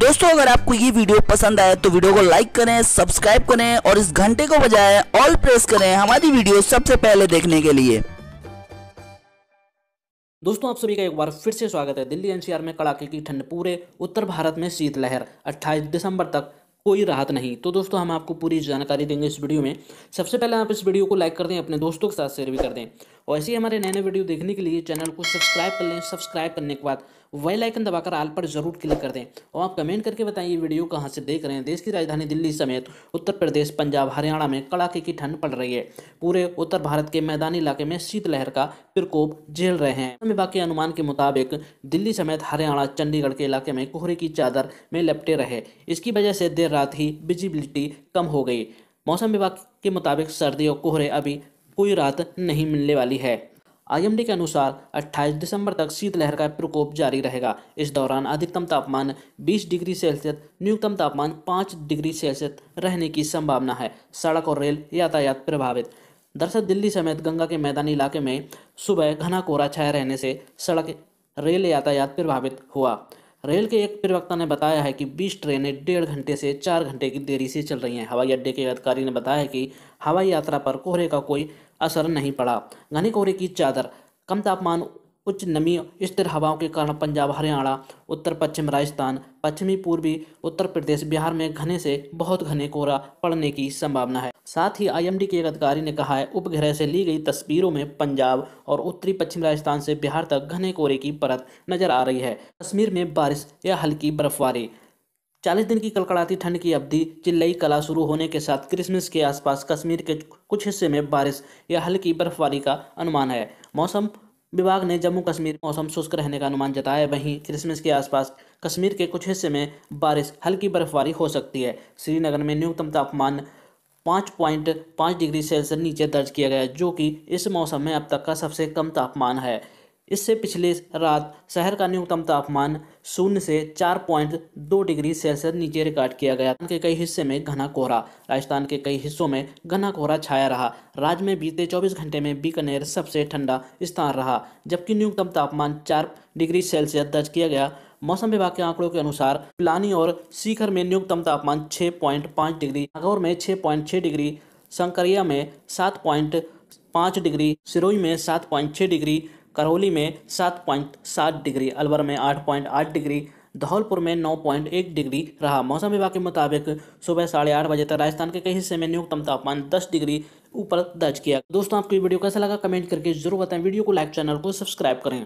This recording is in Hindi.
दोस्तों अगर आपको ये वीडियो पसंद आए तो वीडियो को लाइक करें सब्सक्राइब करें और इस घंटे को बजाय ऑल प्रेस करें हमारी वीडियो सबसे पहले देखने के लिए दोस्तों आप सभी का एक बार फिर से स्वागत है दिल्ली एनसीआर में कड़ाके की ठंड पूरे उत्तर भारत में शीतलहर 28 दिसंबर तक कोई राहत नहीं तो दोस्तों हम आपको पूरी जानकारी देंगे इस वीडियो में सबसे पहले आप इस वीडियो को लाइक कर दें अपने दोस्तों के साथ शेयर भी कर दें और ऐसे ही हमारे नए नए वीडियो देखने के लिए चैनल को सब्सक्राइब कर लें सब्सक्राइब करने के बाद वेल आइकन दबाकर आल पर जरूर क्लिक कर दें और आप कमेंट करके बताएं ये वीडियो कहाँ से देख रहे हैं देश की राजधानी दिल्ली समेत उत्तर प्रदेश पंजाब हरियाणा में कड़ाके की ठंड पड़ रही है पूरे उत्तर भारत के मैदानी इलाके में शीतलहर का प्रकोप झेल रहे हैं विभाग के अनुमान के मुताबिक दिल्ली समेत हरियाणा चंडीगढ़ के इलाके में कोहरे की चादर में लपटे रहे इसकी वजह से देर रात ही विजिबिलिटी कम हो गई मौसम विभाग के मुताबिक सर्दी और कोहरे अभी कोई राहत नहीं मिलने वाली है आईएमडी के अनुसार 28 दिसंबर तक शीतलहर का प्रकोप जारी रहेगा इस दौरान अधिकतम तापमान 20 डिग्री सेल्सियस न्यूनतम तापमान 5 डिग्री सेल्सियस रहने की संभावना है सड़क और रेल यातायात प्रभावित दरअसल दिल्ली समेत गंगा के मैदानी इलाके में सुबह घना कोहरा छाया रहने से सड़क रेल यातायात प्रभावित हुआ रेल के एक प्रवक्ता ने बताया है कि 20 ट्रेनें डेढ़ घंटे से चार घंटे की देरी से चल रही हैं हवाई अड्डे के अधिकारी ने बताया कि हवाई यात्रा पर कोहरे का कोई असर नहीं पड़ा घने कोहरे की चादर कम तापमान उच्च नमी स्थिर हवाओं के कारण पंजाब हरियाणा उत्तर पश्चिम राजस्थान पश्चिमी पूर्वी उत्तर प्रदेश बिहार में घने से बहुत घने कोहरा पड़ने की संभावना है साथ ही आईएमडी के एक अधिकारी ने कहा है उपग्रह से ली गई तस्वीरों में पंजाब और उत्तरी पश्चिम राजस्थान से बिहार तक घने कोहरे की परत नजर आ रही है कश्मीर में बारिश या हल्की बर्फबारी चालीस दिन की कड़कड़ाती ठंड की अवधि चिल्लई कला शुरू होने के साथ क्रिसमस के आसपास कश्मीर के कुछ हिस्से में बारिश या हल्की बर्फबारी का अनुमान है मौसम विभाग ने जम्मू कश्मीर मौसम शुष्क रहने का अनुमान जताया वहीं क्रिसमस के आसपास कश्मीर के कुछ हिस्से में बारिश हल्की बर्फबारी हो सकती है श्रीनगर में न्यूनतम तापमान पाँच पॉइंट पाँच डिग्री सेल्सियस नीचे दर्ज किया गया जो कि इस मौसम में अब तक का सबसे कम तापमान है इससे पिछले रात शहर का न्यूनतम तापमान शून्य से चार पॉइंट दो डिग्री सेल्सियस नीचे रिकॉर्ड किया गया के कई हिस्से में घना कोहरा राजस्थान के कई हिस्सों में घना कोहरा छाया रहा राज्य में बीते 24 घंटे में बीकानेर सबसे ठंडा स्थान रहा जबकि न्यूनतम तापमान चार डिग्री सेल्सियस दर्ज किया गया मौसम विभाग के आंकड़ों के अनुसार पिलानी और सीकर में न्यूनतम तापमान पाँच डिग्री नागौर में छः डिग्री संकरिया में पाँच डिग्री सिरोई में छः डिग्री करौली में सात पॉइंट सात डिग्री अलवर में आठ पॉइंट आठ डिग्री धौलपुर में नौ पॉइंट एक डिग्री रहा मौसम विभाग के मुताबिक सुबह साढ़े आठ बजे तक राजस्थान के कई हिस्से में न्यूनतम तापमान दस डिग्री ऊपर दर्ज किया दोस्तों आपको वीडियो कैसा लगा कमेंट करके जरूर बताएं वीडियो को लाइक चैनल को सब्सक्राइब करें